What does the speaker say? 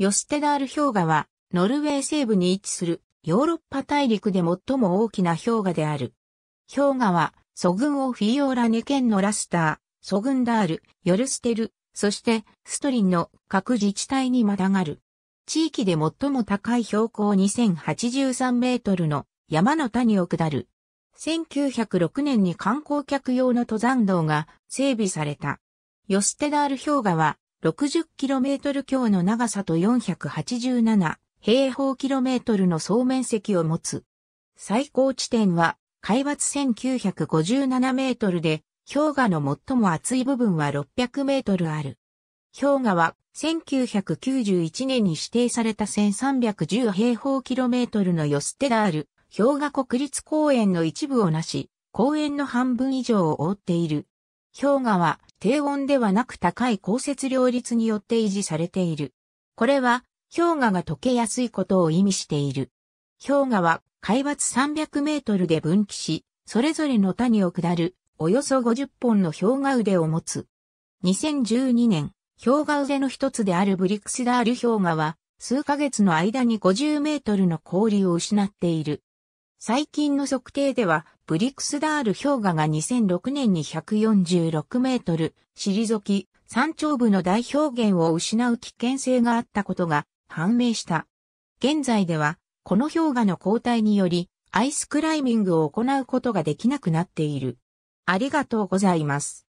ヨステダール氷河は、ノルウェー西部に位置するヨーロッパ大陸で最も大きな氷河である。氷河は、ソグンオフィオーラネ県のラスター、ソグンダール、ヨルステル、そしてストリンの各自治体にまたがる。地域で最も高い標高2083メートルの山の谷を下る。1906年に観光客用の登山道が整備された。ヨステダール氷河は 60km 強の長さと487平方キロメートルの総面積を持つ。最高地点は、海抜1957メートルで、氷河の最も厚い部分は600メートルある。氷河は1991年に指定された1310平方キロメートルのヨステダール、氷河国立公園の一部をなし、公園の半分以上を覆っている。氷河は低温ではなく高い降雪量率によって維持されている。これは氷河が溶けやすいことを意味している。氷河は海抜300メートルで分岐し、それぞれの谷を下る、およそ50本の氷河腕を持つ。2012年、氷河腕の一つであるブリックスダール氷河は、数ヶ月の間に50メートルの氷を失っている。最近の測定では、ブリクスダール氷河が2006年に146メートル、退き、山頂部の代表源を失う危険性があったことが判明した。現在では、この氷河の交代により、アイスクライミングを行うことができなくなっている。ありがとうございます。